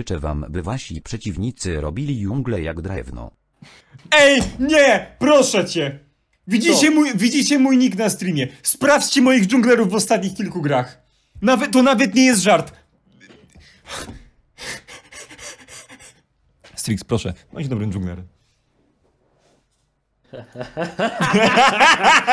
Życzę wam, by wasi przeciwnicy robili jungle jak drewno. Ej, nie! Proszę cię! Widzicie mój, widzicie mój nick na streamie. Sprawdźcie moich dżunglerów w ostatnich kilku grach. Nawet, to nawet nie jest żart. Strix, proszę, bądź dobrym dżunglerem.